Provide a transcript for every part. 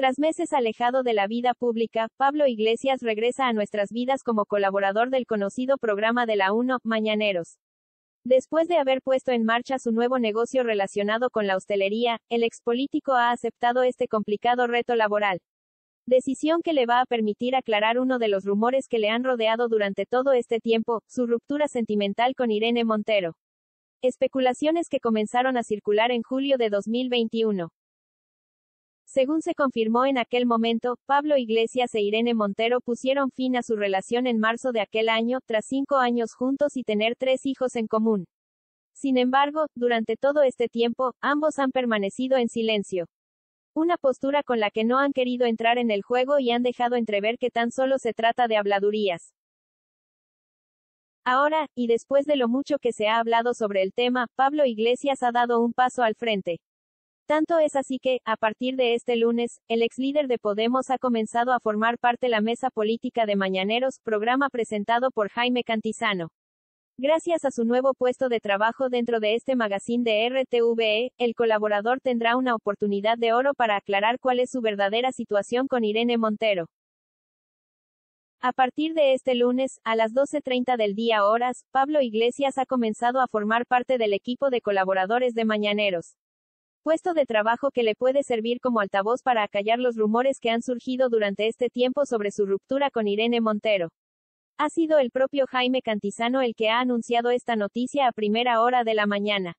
Tras meses alejado de la vida pública, Pablo Iglesias regresa a nuestras vidas como colaborador del conocido programa de la 1, Mañaneros. Después de haber puesto en marcha su nuevo negocio relacionado con la hostelería, el expolítico ha aceptado este complicado reto laboral. Decisión que le va a permitir aclarar uno de los rumores que le han rodeado durante todo este tiempo, su ruptura sentimental con Irene Montero. Especulaciones que comenzaron a circular en julio de 2021. Según se confirmó en aquel momento, Pablo Iglesias e Irene Montero pusieron fin a su relación en marzo de aquel año, tras cinco años juntos y tener tres hijos en común. Sin embargo, durante todo este tiempo, ambos han permanecido en silencio. Una postura con la que no han querido entrar en el juego y han dejado entrever que tan solo se trata de habladurías. Ahora, y después de lo mucho que se ha hablado sobre el tema, Pablo Iglesias ha dado un paso al frente. Tanto es así que, a partir de este lunes, el ex líder de Podemos ha comenzado a formar parte la mesa política de Mañaneros, programa presentado por Jaime Cantizano. Gracias a su nuevo puesto de trabajo dentro de este magazine de RTVE, el colaborador tendrá una oportunidad de oro para aclarar cuál es su verdadera situación con Irene Montero. A partir de este lunes, a las 12.30 del día horas, Pablo Iglesias ha comenzado a formar parte del equipo de colaboradores de Mañaneros. Puesto de trabajo que le puede servir como altavoz para acallar los rumores que han surgido durante este tiempo sobre su ruptura con Irene Montero. Ha sido el propio Jaime Cantizano el que ha anunciado esta noticia a primera hora de la mañana.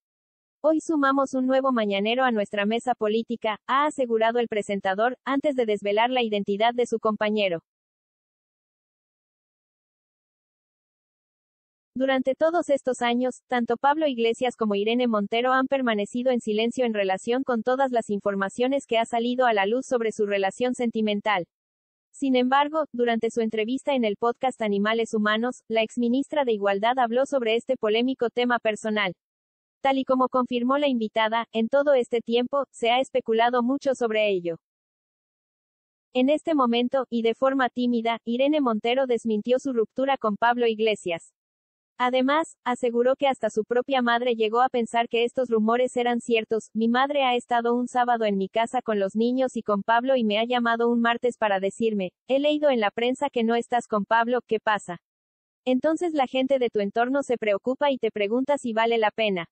Hoy sumamos un nuevo mañanero a nuestra mesa política, ha asegurado el presentador, antes de desvelar la identidad de su compañero. Durante todos estos años, tanto Pablo Iglesias como Irene Montero han permanecido en silencio en relación con todas las informaciones que ha salido a la luz sobre su relación sentimental. Sin embargo, durante su entrevista en el podcast Animales Humanos, la exministra de Igualdad habló sobre este polémico tema personal. Tal y como confirmó la invitada, en todo este tiempo, se ha especulado mucho sobre ello. En este momento, y de forma tímida, Irene Montero desmintió su ruptura con Pablo Iglesias. Además, aseguró que hasta su propia madre llegó a pensar que estos rumores eran ciertos. Mi madre ha estado un sábado en mi casa con los niños y con Pablo y me ha llamado un martes para decirme, he leído en la prensa que no estás con Pablo, ¿qué pasa? Entonces la gente de tu entorno se preocupa y te pregunta si vale la pena.